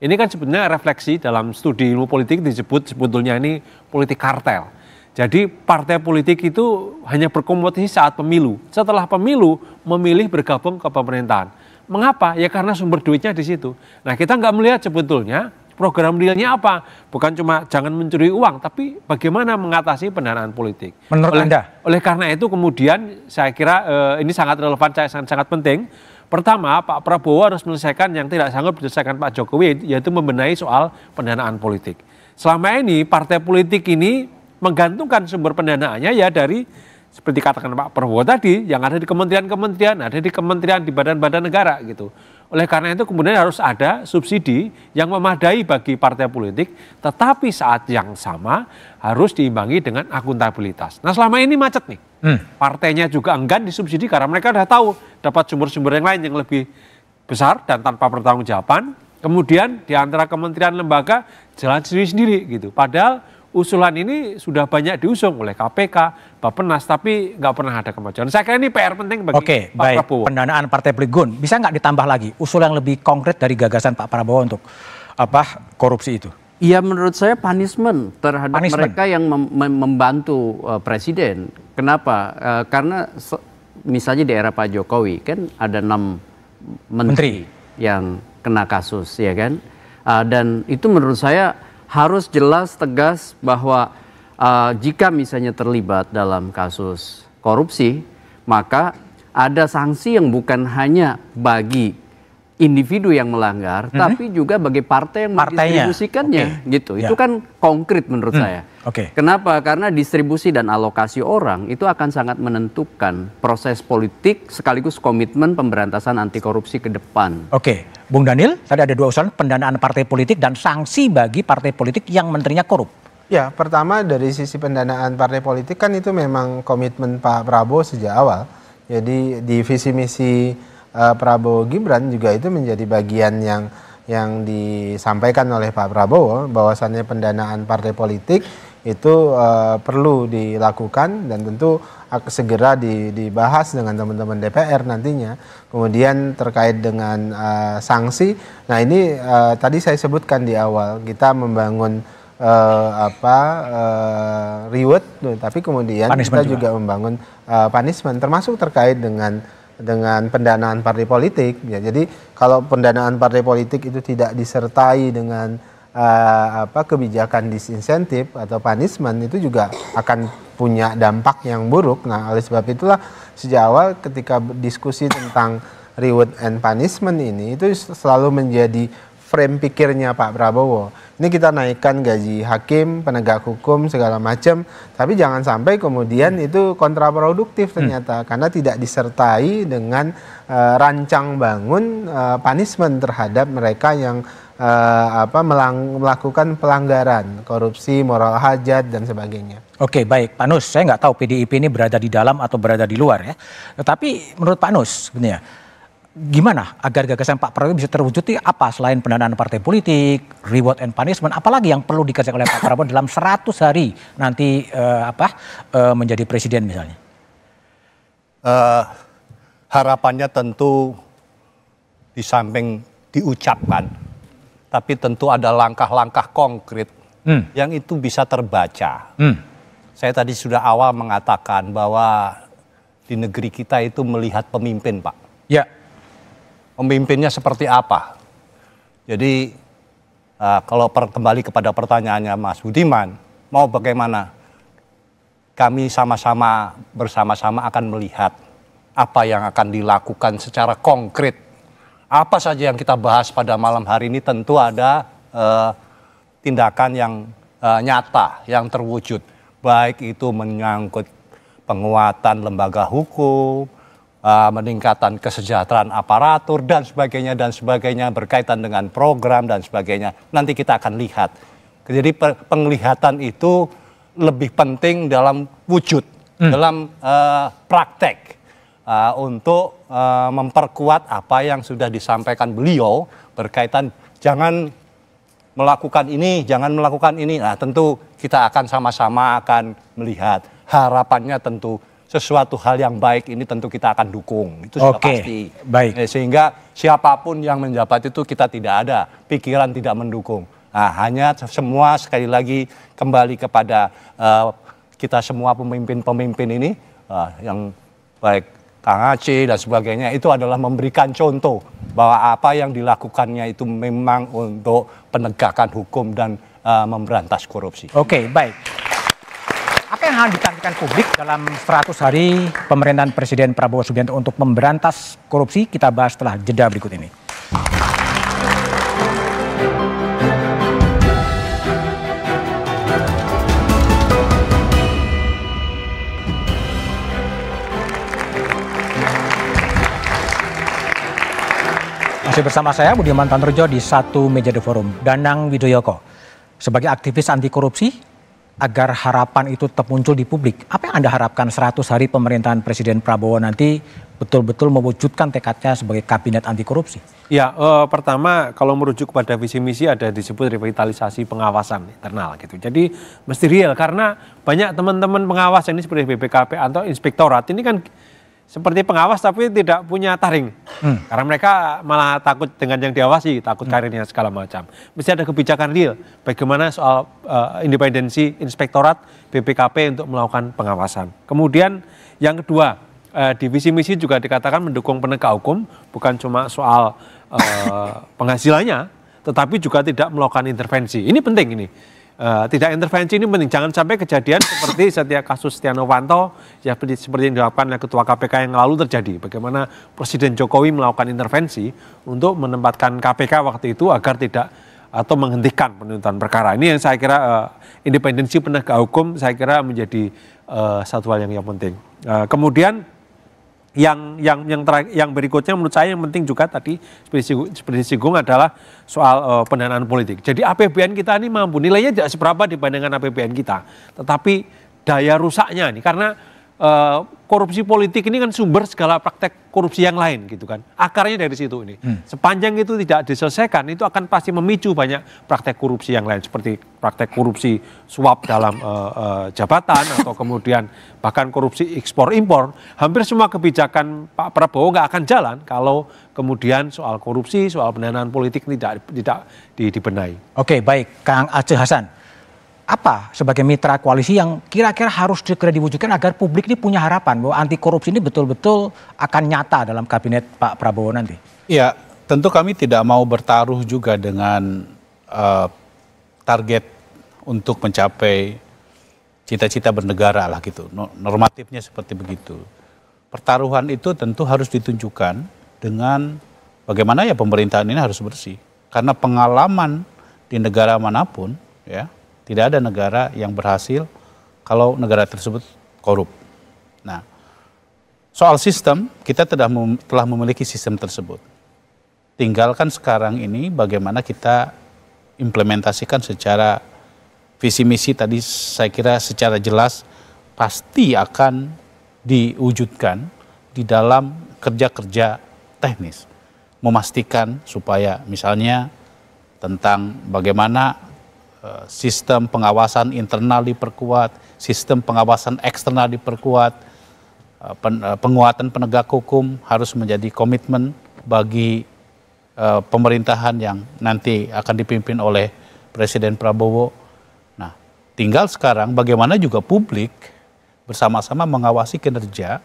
Ini kan sebenarnya refleksi dalam studi ilmu politik disebut sebetulnya ini politik kartel. Jadi partai politik itu hanya berkompetisi saat pemilu. Setelah pemilu memilih bergabung ke pemerintahan Mengapa? Ya karena sumber duitnya di situ. Nah kita nggak melihat sebetulnya program realnya apa. Bukan cuma jangan mencuri uang, tapi bagaimana mengatasi pendanaan politik. Menurut oleh, Anda? Oleh karena itu kemudian saya kira eh, ini sangat relevan, sangat, sangat penting. Pertama, Pak Prabowo harus menyelesaikan yang tidak sanggup diselesaikan Pak Jokowi, yaitu membenahi soal pendanaan politik. Selama ini partai politik ini menggantungkan sumber pendanaannya ya dari seperti katakan Pak Prabowo tadi, yang ada di kementerian-kementerian, ada di kementerian di badan-badan negara gitu. Oleh karena itu kemudian harus ada subsidi yang memadai bagi partai politik, tetapi saat yang sama harus diimbangi dengan akuntabilitas. Nah selama ini macet nih, hmm. partainya juga enggan disubsidi karena mereka sudah tahu dapat sumber-sumber yang lain yang lebih besar dan tanpa pertanggungjawaban. Kemudian di antara kementerian lembaga jalan sendiri-sendiri gitu. Padahal usulan ini sudah banyak diusung oleh KPK, Bapenas, tapi nggak pernah ada kemajuan. Saya kira ini PR penting bagi Oke, Pak baik. Prabowo. Pendanaan Partai Poligon bisa nggak ditambah lagi usul yang lebih konkret dari gagasan Pak Prabowo untuk apa korupsi itu? Iya, menurut saya punishment terhadap punishment. mereka yang membantu uh, presiden. Kenapa? Uh, karena misalnya di era Pak Jokowi kan ada enam menteri, menteri yang kena kasus, ya kan? Uh, dan itu menurut saya harus jelas tegas bahwa uh, jika misalnya terlibat dalam kasus korupsi, maka ada sanksi yang bukan hanya bagi individu yang melanggar, mm -hmm. tapi juga bagi partai yang Partainya. mendistribusikannya, okay. gitu. Yeah. Itu ya. kan konkret menurut mm. saya. Okay. Kenapa? Karena distribusi dan alokasi orang itu akan sangat menentukan proses politik sekaligus komitmen pemberantasan anti korupsi ke depan. Oke. Okay. Bung Daniel, tadi ada dua usulan pendanaan partai politik dan sanksi bagi partai politik yang menterinya korup. Ya, pertama dari sisi pendanaan partai politik kan itu memang komitmen Pak Prabowo sejak awal. Jadi di visi misi uh, Prabowo Gibran juga itu menjadi bagian yang yang disampaikan oleh Pak Prabowo bahwasannya pendanaan partai politik itu uh, perlu dilakukan dan tentu segera dibahas dengan teman-teman DPR nantinya. Kemudian terkait dengan uh, sanksi, nah ini uh, tadi saya sebutkan di awal kita membangun uh, apa uh, reward, tapi kemudian punishment kita juga, juga membangun uh, punishment, termasuk terkait dengan dengan pendanaan partai politik. Ya, jadi kalau pendanaan partai politik itu tidak disertai dengan uh, apa kebijakan disinsentif atau punishment itu juga akan punya dampak yang buruk. Nah, oleh sebab itulah sejak awal ketika diskusi tentang reward and punishment ini itu selalu menjadi frame pikirnya Pak Prabowo. Ini kita naikkan gaji hakim, penegak hukum segala macam, tapi jangan sampai kemudian hmm. itu kontraproduktif hmm. ternyata hmm. karena tidak disertai dengan uh, rancang bangun uh, punishment terhadap mereka yang uh, apa melang, melakukan pelanggaran korupsi moral hajat dan sebagainya. Oke baik Pak Nus, saya nggak tahu PDIP ini berada di dalam atau berada di luar ya. Tetapi menurut Pak Nus sebenarnya gimana agar gagasan Pak Prabowo bisa terwujud itu apa selain pendanaan partai politik, reward and punishment, apalagi yang perlu dikerjakan oleh Pak Prabowo dalam 100 hari nanti uh, apa uh, menjadi presiden misalnya? Uh, harapannya tentu di samping diucapkan tapi tentu ada langkah-langkah konkret hmm. yang itu bisa terbaca. Hmm. Saya tadi sudah awal mengatakan bahwa di negeri kita itu melihat pemimpin, Pak. Ya. Pemimpinnya seperti apa? Jadi uh, kalau per, kembali kepada pertanyaannya Mas Budiman, mau bagaimana? Kami sama-sama bersama-sama akan melihat apa yang akan dilakukan secara konkret apa saja yang kita bahas pada malam hari ini tentu ada uh, tindakan yang uh, nyata, yang terwujud. Baik itu menyangkut penguatan lembaga hukum, uh, meningkatkan kesejahteraan aparatur dan sebagainya dan sebagainya berkaitan dengan program dan sebagainya. Nanti kita akan lihat. Jadi penglihatan itu lebih penting dalam wujud, hmm. dalam uh, praktek Eh, untuk uh, memperkuat apa yang sudah disampaikan beliau berkaitan jangan melakukan ini, jangan melakukan ini. Nah, tentu kita akan sama-sama akan melihat harapannya tentu sesuatu hal yang baik ini tentu kita akan dukung. Itu sudah Oke, pasti. Baik. Eh, sehingga siapapun yang menjabat itu kita tidak ada pikiran tidak mendukung. Nah, hanya semua sekali lagi kembali kepada uh, kita semua pemimpin-pemimpin ini uh, yang baik Kang Aceh dan sebagainya itu adalah memberikan contoh bahwa apa yang dilakukannya itu memang untuk penegakan hukum dan uh, memberantas korupsi. Oke, okay, baik. Apa yang harus dicantumkan publik dalam 100 hari pemerintahan Presiden Prabowo Subianto untuk memberantas korupsi kita bahas setelah jeda berikut ini. Masih bersama saya Budiman Mantanrujo di satu meja The Forum. Danang Widoyoko, sebagai aktivis anti korupsi, agar harapan itu terpuncul di publik. Apa yang Anda harapkan 100 hari pemerintahan Presiden Prabowo nanti betul-betul mewujudkan tekadnya sebagai kabinet anti korupsi? Ya, eh, pertama kalau merujuk kepada visi misi ada disebut revitalisasi pengawasan internal gitu. Jadi mesti real karena banyak teman-teman pengawas ini seperti BPKP atau inspektorat ini kan seperti pengawas tapi tidak punya taring. Hmm. Karena mereka malah takut dengan yang diawasi, takut hmm. karirnya segala macam. Mesti ada kebijakan real bagaimana soal uh, independensi inspektorat BPKP untuk melakukan pengawasan. Kemudian yang kedua, uh, divisi misi juga dikatakan mendukung penegak hukum bukan cuma soal uh, penghasilannya tetapi juga tidak melakukan intervensi. Ini penting ini uh, tidak intervensi ini penting. Jangan sampai kejadian seperti setiap kasus Setia Novanto ya seperti, yang dilakukan oleh Ketua KPK yang lalu terjadi. Bagaimana Presiden Jokowi melakukan intervensi untuk menempatkan KPK waktu itu agar tidak atau menghentikan penuntutan perkara. Ini yang saya kira uh, independensi penegak hukum saya kira menjadi uh, satu hal yang yang penting. Uh, kemudian yang yang yang yang berikutnya menurut saya yang penting juga tadi seperti seperti singgung adalah soal uh, pendanaan politik. Jadi APBN kita ini mampu nilainya tidak seberapa dibandingkan APBN kita, tetapi daya rusaknya ini karena Eh, korupsi politik ini kan sumber segala praktek korupsi yang lain gitu kan. Akarnya dari situ ini. Hmm. Sepanjang itu tidak diselesaikan itu akan pasti memicu banyak praktek korupsi yang lain seperti praktek korupsi suap dalam uh, uh, jabatan atau kemudian bahkan korupsi ekspor impor. Hampir semua kebijakan Pak Prabowo nggak akan jalan kalau kemudian soal korupsi, soal pendanaan politik tidak tidak dibenahi. Oke, baik Kang Aceh Hasan apa sebagai mitra koalisi yang kira-kira harus segera diwujudkan agar publik ini punya harapan bahwa anti korupsi ini betul-betul akan nyata dalam kabinet Pak Prabowo nanti? Iya, tentu kami tidak mau bertaruh juga dengan uh, target untuk mencapai cita-cita bernegara lah gitu. Normatifnya seperti begitu. Pertaruhan itu tentu harus ditunjukkan dengan bagaimana ya pemerintahan ini harus bersih. Karena pengalaman di negara manapun ya tidak ada negara yang berhasil kalau negara tersebut korup. Nah, soal sistem, kita telah, memiliki sistem tersebut. Tinggalkan sekarang ini bagaimana kita implementasikan secara visi misi tadi saya kira secara jelas pasti akan diwujudkan di dalam kerja-kerja teknis memastikan supaya misalnya tentang bagaimana Eh, sistem pengawasan internal diperkuat, sistem pengawasan eksternal diperkuat, eh, eh, penguatan penegak hukum harus menjadi komitmen bagi pemerintahan yang nanti akan dipimpin oleh Presiden Prabowo. Nah, tinggal sekarang bagaimana juga publik bersama-sama mengawasi kinerja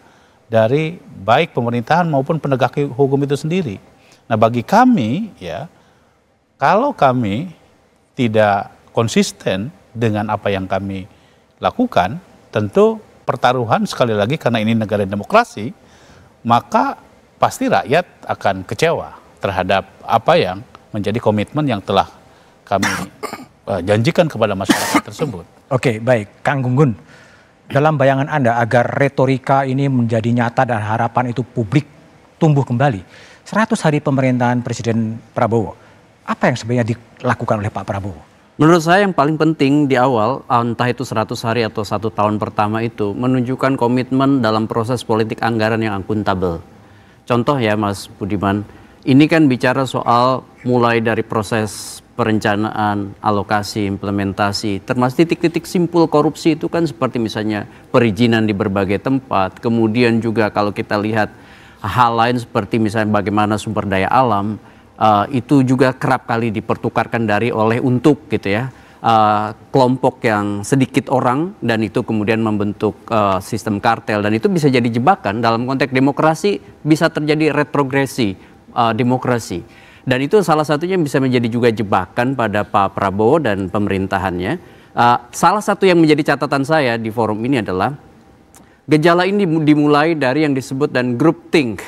dari baik pemerintahan maupun penegak hukum itu sendiri. Nah, bagi kami ya, kalau kami tidak konsisten dengan apa yang kami lakukan, tentu pertaruhan sekali lagi karena ini negara demokrasi, maka pasti rakyat akan kecewa terhadap apa yang menjadi komitmen yang telah kami eh, janjikan kepada masyarakat tersebut. Oke, okay, baik, Kang Gunggun. Dalam bayangan Anda agar retorika ini menjadi nyata dan harapan itu publik tumbuh kembali. 100 hari pemerintahan Presiden Prabowo. Apa yang sebenarnya dilakukan oleh Pak Prabowo? Menurut saya yang paling penting di awal, ah, entah itu 100 hari atau satu tahun pertama itu, menunjukkan komitmen dalam proses politik anggaran yang akuntabel. Contoh ya Mas Budiman, ini kan bicara soal mulai dari proses perencanaan, alokasi, implementasi, termasuk titik-titik simpul korupsi itu kan seperti misalnya perizinan di berbagai tempat, kemudian juga kalau kita lihat hal lain seperti misalnya bagaimana sumber daya alam, uh, itu juga kerap kali dipertukarkan dari oleh untuk gitu ya uh, kelompok yang sedikit orang dan itu kemudian membentuk uh, sistem kartel dan itu bisa jadi jebakan dalam konteks demokrasi bisa terjadi retrogresi uh, demokrasi dan itu salah satunya bisa menjadi juga jebakan pada Pak Prabowo dan pemerintahannya uh, salah satu yang menjadi catatan saya di forum ini adalah gejala ini dimulai dari yang disebut dan think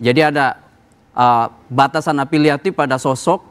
jadi ada uh, batasan afiliatif pada sosok,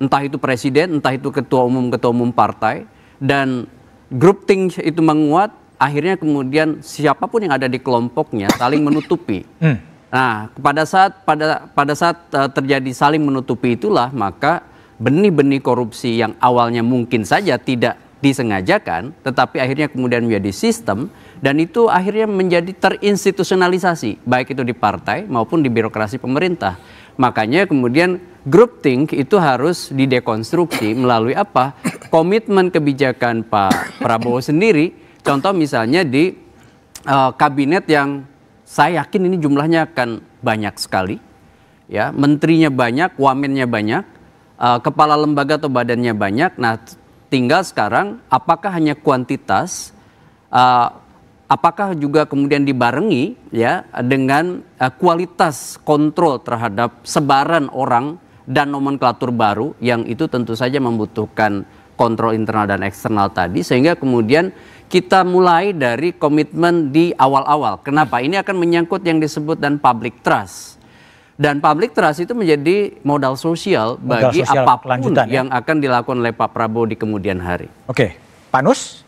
entah itu presiden, entah itu ketua umum, ketua umum partai, dan grup think itu menguat, akhirnya kemudian siapapun yang ada di kelompoknya saling menutupi. Hmm. Nah, pada saat pada pada saat uh, terjadi saling menutupi itulah maka benih-benih korupsi yang awalnya mungkin saja tidak disengajakan, tetapi akhirnya kemudian menjadi sistem dan itu akhirnya menjadi terinstitusionalisasi baik itu di partai maupun di birokrasi pemerintah. Makanya kemudian group think itu harus didekonstruksi melalui apa? Komitmen kebijakan Pak Prabowo sendiri. Contoh misalnya di uh, kabinet yang saya yakin ini jumlahnya akan banyak sekali. Ya, menterinya banyak, wamennya banyak, uh, kepala lembaga atau badannya banyak. Nah, tinggal sekarang apakah hanya kuantitas uh, apakah juga kemudian dibarengi ya dengan uh, kualitas kontrol terhadap sebaran orang dan nomenklatur baru yang itu tentu saja membutuhkan kontrol internal dan eksternal tadi sehingga kemudian kita mulai dari komitmen di awal-awal. Kenapa? Ini akan menyangkut yang disebut dan public trust. Dan public trust itu menjadi modal sosial modal bagi sosial apapun ya. yang ya? akan dilakukan oleh Pak Prabowo di kemudian hari. Oke, Panus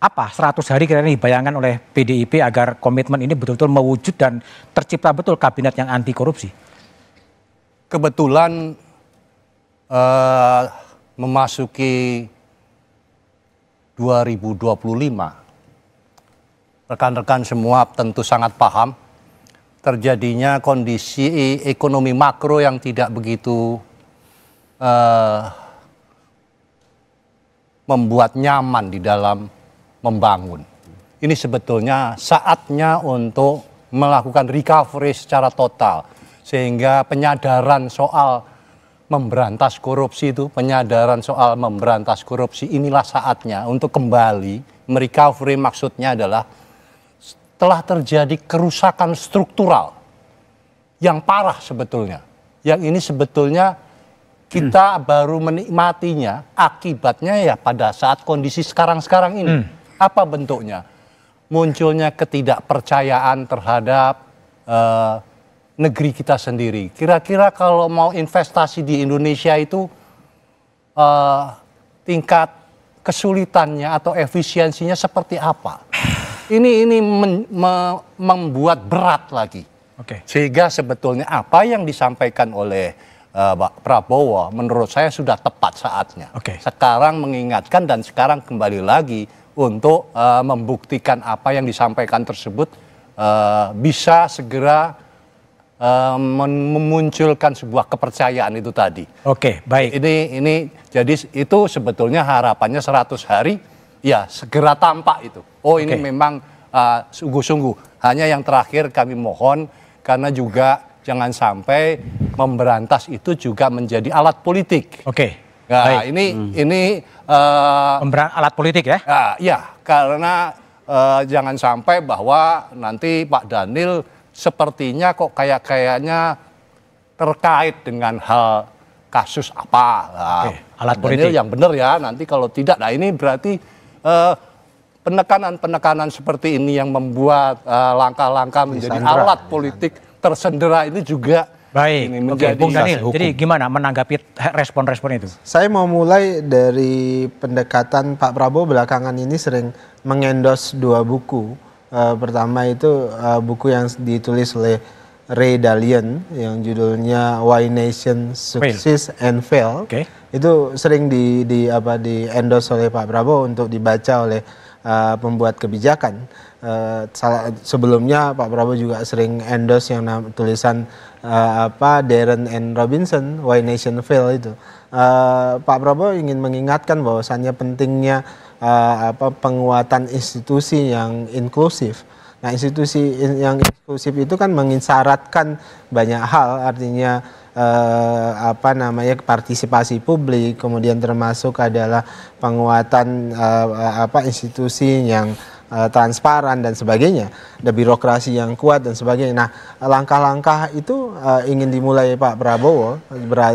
apa 100 hari kira-kira dibayangkan oleh PDIP agar komitmen ini betul-betul mewujud dan tercipta betul kabinet yang anti korupsi? Kebetulan uh, memasuki 2025, rekan-rekan semua tentu sangat paham terjadinya kondisi ekonomi makro yang tidak begitu uh, membuat nyaman di dalam membangun. Ini sebetulnya saatnya untuk melakukan recovery secara total sehingga penyadaran soal memberantas korupsi itu, penyadaran soal memberantas korupsi inilah saatnya untuk kembali merecovery maksudnya adalah telah terjadi kerusakan struktural yang parah sebetulnya. Yang ini sebetulnya kita hmm. baru menikmatinya akibatnya ya pada saat kondisi sekarang-sekarang ini. Hmm apa bentuknya? Munculnya ketidakpercayaan terhadap uh, negeri kita sendiri. Kira-kira kalau mau investasi di Indonesia itu uh, tingkat kesulitannya atau efisiensinya seperti apa? Ini ini men, me, membuat berat lagi. Oke. Okay. Sehingga sebetulnya apa yang disampaikan oleh uh, Pak Prabowo menurut saya sudah tepat saatnya. Oke. Okay. Sekarang mengingatkan dan sekarang kembali lagi untuk uh, membuktikan apa yang disampaikan tersebut uh, bisa segera uh, memunculkan sebuah kepercayaan itu tadi. Oke, okay, baik. Ini ini jadi itu sebetulnya harapannya 100 hari ya segera tampak itu. Oh, okay. ini memang sungguh-sungguh. Hanya yang terakhir kami mohon karena juga jangan sampai memberantas itu juga menjadi alat politik. Oke. Okay. Nah, baik. ini hmm. ini Eh, alat politik ya? Uh, ya, iya. karena uh, jangan sampai bahwa nanti Pak Daniel sepertinya kok kayak kayaknya terkait dengan hal kasus apa. Nah, Oke, alat politik yang benar ya. Nanti kalau tidak, nah ini berarti eh, penekanan-penekanan uh, seperti ini yang membuat langkah-langkah uh, menjadi alat politik tersendera ini juga Baik. Ini menjadi Oke, Bung Daniel. Hukum. Jadi gimana menanggapi respon-respon itu? Saya mau mulai dari pendekatan Pak Prabowo belakangan ini sering mengendos dua buku. Uh, pertama itu uh, buku yang ditulis oleh Ray Dalian yang judulnya Why Nation Success and Fail. Okay. Itu sering di, di apa di endorse oleh Pak Prabowo untuk dibaca oleh uh, pembuat kebijakan. Uh, sebelumnya Pak Prabowo juga sering endorse yang tulisan uh, apa Darren and Robinson Why Nation Fail itu. Uh, Pak Prabowo ingin mengingatkan bahwasannya pentingnya uh, apa penguatan institusi yang inklusif. Nah, institusi yang inklusif itu kan mengisyaratkan banyak hal artinya Uh, apa namanya partisipasi publik kemudian termasuk adalah penguatan uh, apa institusi yang Eh, transparan dan sebagainya, ada birokrasi yang kuat dan sebagainya. Nah, langkah-langkah itu eh, ingin dimulai Pak Prabowo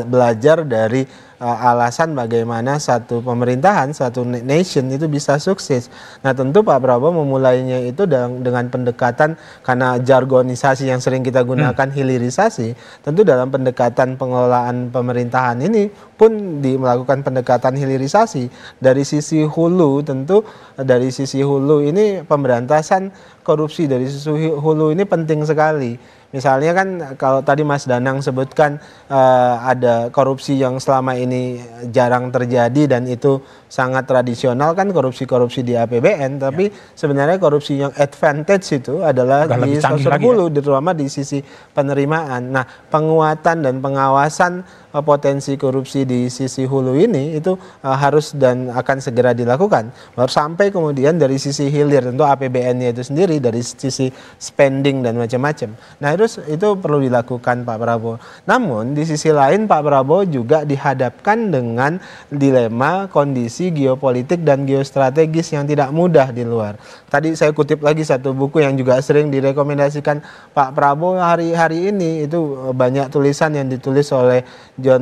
belajar dari uh, alasan bagaimana satu pemerintahan, satu nation itu bisa sukses. Nah, tentu Pak Prabowo memulainya itu dengan, dengan pendekatan karena jargonisasi yang sering kita gunakan hmm. hilirisasi, tentu dalam pendekatan pengelolaan pemerintahan ini pun di melakukan pendekatan hilirisasi dari sisi hulu tentu eh, dari sisi hulu ini pemberantasan korupsi dari sisi hulu ini penting sekali. Misalnya kan kalau tadi Mas Danang sebutkan uh, ada korupsi yang selama ini jarang terjadi dan itu sangat tradisional kan korupsi-korupsi di APBN, tapi ya. sebenarnya korupsi yang advantage itu adalah Udah di sosok ya. hulu, ya? terutama di sisi penerimaan. Nah, penguatan dan pengawasan Eh, potensi korupsi di sisi hulu ini itu eh, harus dan akan segera dilakukan. Baru sampai kemudian dari sisi hilir tentu APBN-nya itu sendiri dari sisi spending dan macam-macam. Nah, itu itu perlu dilakukan Pak Prabowo. Namun di sisi lain Pak Prabowo juga dihadapkan dengan dilema kondisi geopolitik dan geostrategis yang tidak mudah di luar. Tadi saya kutip lagi satu buku yang juga sering direkomendasikan Pak Prabowo hari-hari ini itu eh, banyak tulisan yang ditulis oleh John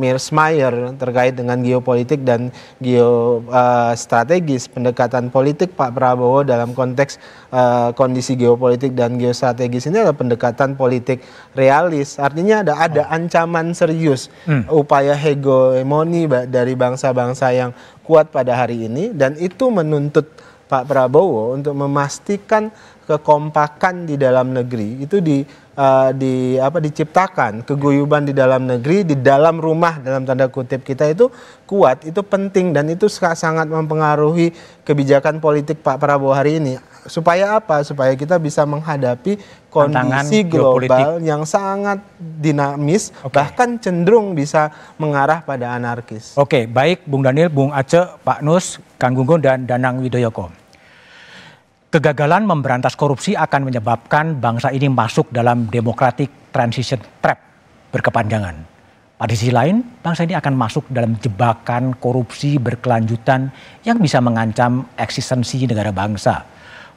Meyer terkait dengan geopolitik dan geostrategis eh, uh, pendekatan politik Pak Prabowo dalam konteks uh, kondisi geopolitik dan geostrategis ini adalah pendekatan politik realis artinya ada ada ancaman serius hmm. upaya hegemoni dari bangsa-bangsa yang kuat pada hari ini dan itu menuntut Pak Prabowo untuk memastikan kekompakan di dalam negeri itu di uh, di apa diciptakan keguyuban di dalam negeri di dalam rumah dalam tanda kutip kita itu kuat itu penting dan itu sangat mempengaruhi kebijakan politik Pak Prabowo hari ini supaya apa supaya kita bisa menghadapi kondisi Tantangan global yang sangat dinamis okay. bahkan cenderung bisa mengarah pada anarkis. Oke, okay, baik Bung Daniel, Bung Aceh, Pak Nus, Kang Gunggun dan Danang Widoyoko. Kegagalan memberantas korupsi akan menyebabkan bangsa ini masuk dalam democratic transition trap berkepanjangan. Pada sisi lain, bangsa ini akan masuk dalam jebakan korupsi berkelanjutan yang bisa mengancam eksistensi negara bangsa.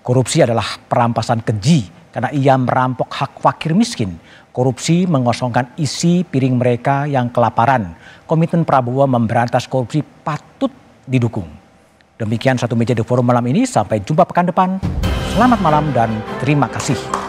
Korupsi adalah perampasan keji karena ia merampok hak fakir miskin. Korupsi mengosongkan isi piring mereka yang kelaparan. Komitmen Prabowo memberantas korupsi patut didukung. Demikian satu meja di forum malam ini. Sampai jumpa pekan depan. Selamat malam dan terima kasih.